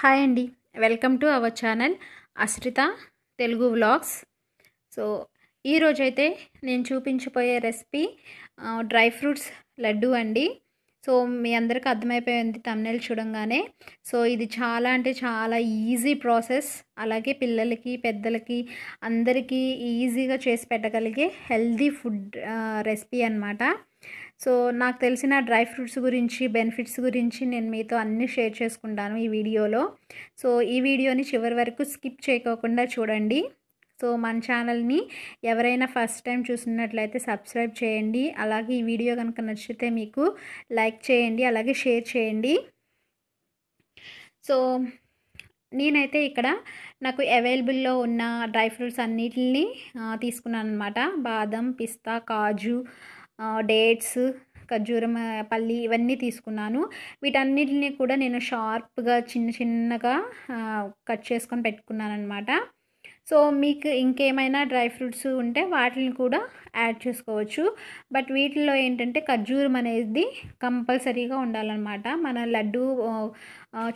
hi అండి welcome to our channel Ashritha Telugu vlogs so ఈరోజైతే నేను చూపించబోయే రెసిపీ డ్రై ఫ్రూట్స్ లడ్డు అండి సో మీ అందరికీ అర్థమైపోయింది తమ్నెల్ చూడంగానే సో ఇది చాలా అంటే చాలా ఈజీ ప్రాసెస్ అలాగే పిల్లలకి పెద్దలకి అందరికీ ఈజీగా చేసి పెట్టగలిగే హెల్దీ ఫుడ్ రెసిపీ అనమాట సో నాకు తెలిసిన డ్రై ఫ్రూట్స్ గురించి బెనిఫిట్స్ గురించి నేను మీతో అన్నీ షేర్ చేసుకుంటాను ఈ వీడియోలో సో ఈ వీడియోని చివరి వరకు స్కిప్ చేయకోకుండా చూడండి సో మన ఛానల్ని ఎవరైనా ఫస్ట్ టైం చూసినట్లయితే సబ్స్క్రైబ్ చేయండి అలాగే ఈ వీడియో కనుక నచ్చితే మీకు లైక్ చేయండి అలాగే షేర్ చేయండి సో నేనైతే ఇక్కడ నాకు అవైలబుల్లో ఉన్న డ్రై ఫ్రూట్స్ అన్నిటిని తీసుకున్నాను అనమాట బాదం పిస్తా కాజు డేట్స్ ఖర్జూరం పల్లి ఇవన్నీ తీసుకున్నాను వీటన్నిటిని కూడా నేను షార్ప్గా చిన్న చిన్నగా కట్ చేసుకొని పెట్టుకున్నాను అనమాట సో మీకు ఇంకేమైనా డ్రై ఫ్రూట్స్ ఉంటే వాటిని కూడా యాడ్ చేసుకోవచ్చు బట్ వీటిలో ఏంటంటే ఖర్జూరం అనేది కంపల్సరీగా ఉండాలన్నమాట మన లడ్డు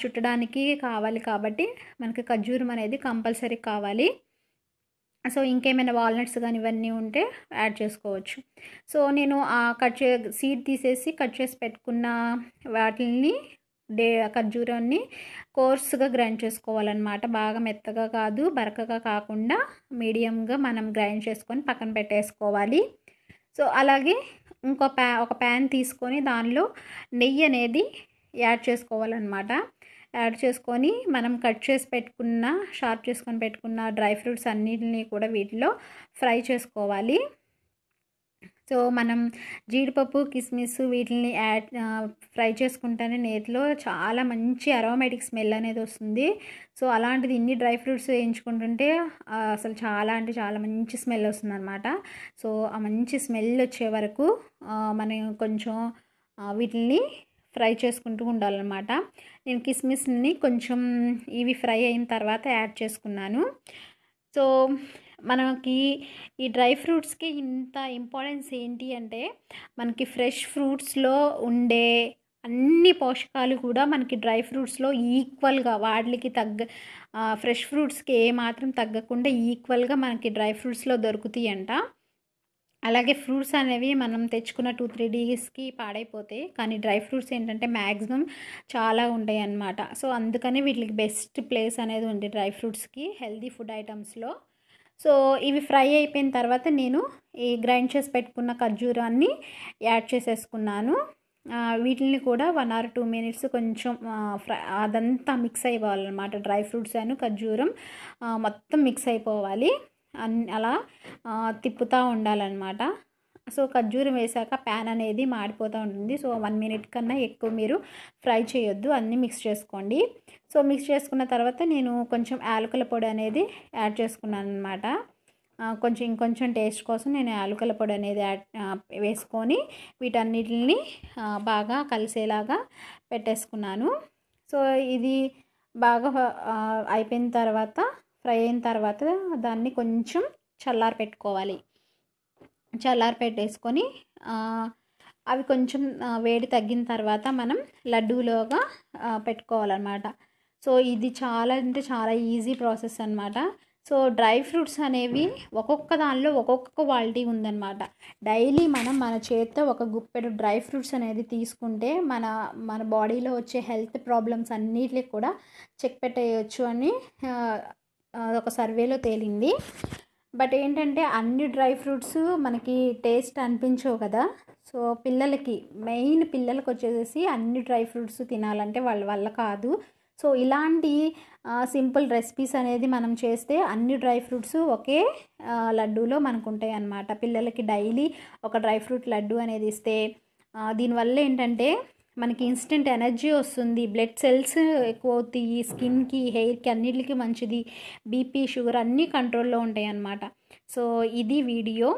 చుట్టడానికి కావాలి కాబట్టి మనకి ఖర్జూరం అనేది కంపల్సరీ కావాలి సో ఇంకేమైనా వాల్నట్స్ కానీ ఇవన్నీ ఉంటే యాడ్ చేసుకోవచ్చు సో నేను ఆ కట్ చే సీడ్ తీసేసి కట్ చేసి పెట్టుకున్న వాటిని డే ఖర్జూరాన్ని కోర్సుగా గ్రైండ్ చేసుకోవాలన్నమాట బాగా మెత్తగా కాదు బరకగా కాకుండా మీడియంగా మనం గ్రైండ్ చేసుకొని పక్కన పెట్టేసుకోవాలి సో అలాగే ఇంకో ప్యా ఒక ప్యాన్ తీసుకొని దానిలో నెయ్యి అనేది యాడ్ చేసుకోవాలన్నమాట యాడ్ చేసుకొని మనం కట్ చేసి పెట్టుకున్న షార్ప్ చేసుకొని పెట్టుకున్న డ్రై ఫ్రూట్స్ అన్నిటిని కూడా వీటిలో ఫ్రై చేసుకోవాలి సో మనం జీడిపప్పు కిస్మిస్ వీటిని యాడ్ ఫ్రై చేసుకుంటేనే నేతిలో చాలా మంచి అరోమేటిక్ స్మెల్ అనేది వస్తుంది సో అలాంటిది ఇన్ని డ్రై ఫ్రూట్స్ వేయించుకుంటుంటే అసలు చాలా అంటే చాలా మంచి స్మెల్ వస్తుంది అనమాట సో ఆ మంచి స్మెల్ వచ్చే వరకు మనం కొంచెం వీటిని ఫ్రై చేసుకుంటూ ఉండాలన్నమాట నేను కిస్మిస్ని కొంచెం ఇవి ఫ్రై అయిన తర్వాత యాడ్ చేసుకున్నాను సో మనకి ఈ డ్రై ఫ్రూట్స్కి ఇంత ఇంపార్టెన్స్ ఏంటి అంటే మనకి ఫ్రెష్ ఫ్రూట్స్లో ఉండే అన్ని పోషకాలు కూడా మనకి డ్రై ఫ్రూట్స్లో ఈక్వల్గా వాటికి తగ్గ ఫ్రెష్ ఫ్రూట్స్కి ఏమాత్రం తగ్గకుండా ఈక్వల్గా మనకి డ్రై ఫ్రూట్స్లో దొరుకుతాయి అంట అలాగే ఫ్రూట్స్ అనేవి మనం తెచ్చుకున్న టూ త్రీ డేస్కి పాడైపోతాయి కానీ డ్రై ఫ్రూట్స్ ఏంటంటే మ్యాక్సిమం చాలా ఉంటాయి అన్నమాట సో అందుకనే వీటికి బెస్ట్ ప్లేస్ అనేది ఉంది డ్రై ఫ్రూట్స్కి హెల్దీ ఫుడ్ ఐటమ్స్లో సో ఇవి ఫ్రై అయిపోయిన తర్వాత నేను ఈ గ్రైండ్ చేసి పెట్టుకున్న ఖర్జూరాన్ని యాడ్ చేసేసుకున్నాను వీటిని కూడా వన్ ఆర్ టూ మినిట్స్ కొంచెం ఫ్రై అదంతా మిక్స్ అయిపోవాలన్నమాట డ్రై ఫ్రూట్స్ అను ఖర్జూరం మొత్తం మిక్స్ అయిపోవాలి అలా తిప్పుతూ ఉండాలన్నమాట సో ఖర్జూరం వేసాక ప్యాన్ అనేది మాడిపోతూ ఉంటుంది సో వన్ మినిట్ కన్నా ఎక్కువ మీరు ఫ్రై చేయొద్దు అన్నీ మిక్స్ చేసుకోండి సో మిక్స్ చేసుకున్న తర్వాత నేను కొంచెం యాలకుల పొడి అనేది యాడ్ చేసుకున్నాను అనమాట కొంచెం ఇంకొంచెం టేస్ట్ కోసం నేను యాలకుల పొడి అనేది యాడ్ వేసుకొని వీటన్నిటిని బాగా కలిసేలాగా పెట్టేసుకున్నాను సో ఇది బాగా అయిపోయిన తర్వాత ఫ్రై అయిన తర్వాత దాన్ని కొంచెం చల్లారి పెట్టుకోవాలి చల్లారి పెట్టేసుకొని అవి కొంచెం వేడి తగ్గిన తర్వాత మనం లడ్డూలోగా పెట్టుకోవాలన్నమాట సో ఇది చాలా అంటే చాలా ఈజీ ప్రాసెస్ అనమాట సో డ్రై ఫ్రూట్స్ అనేవి ఒక్కొక్క దానిలో ఒక్కొక్క క్వాలిటీ ఉందన్నమాట డైలీ మనం మన చేతితో ఒక గుప్పెడు డ్రై ఫ్రూట్స్ అనేది తీసుకుంటే మన మన బాడీలో వచ్చే హెల్త్ ప్రాబ్లమ్స్ అన్నిటికీ కూడా చెక్ పెట్టేయచ్చు అని అదొక సర్వేలో తేలింది బట్ ఏంటంటే అన్ని డ్రై ఫ్రూట్స్ మనకి టేస్ట్ అనిపించవు కదా సో పిల్లలకి మెయిన్ పిల్లలకి వచ్చేసేసి అన్ని డ్రై ఫ్రూట్స్ తినాలంటే వాళ్ళ వల్ల కాదు సో ఇలాంటి సింపుల్ రెసిపీస్ అనేది మనం చేస్తే అన్ని డ్రై ఫ్రూట్స్ ఒకే లడ్డూలో మనకు ఉంటాయి అన్నమాట పిల్లలకి డైలీ ఒక డ్రై ఫ్రూట్ లడ్డు అనేది ఇస్తే దీనివల్ల ఏంటంటే మనకి ఇన్స్టెంట్ ఎనర్జీ వస్తుంది బ్లడ్ సెల్స్ ఎక్కువ అవుతాయి స్కిన్కి హెయిర్కి అన్నిటికి మంచిది బీపీ షుగర్ అన్నీ కంట్రోల్లో ఉంటాయి అన్నమాట సో ఇది వీడియో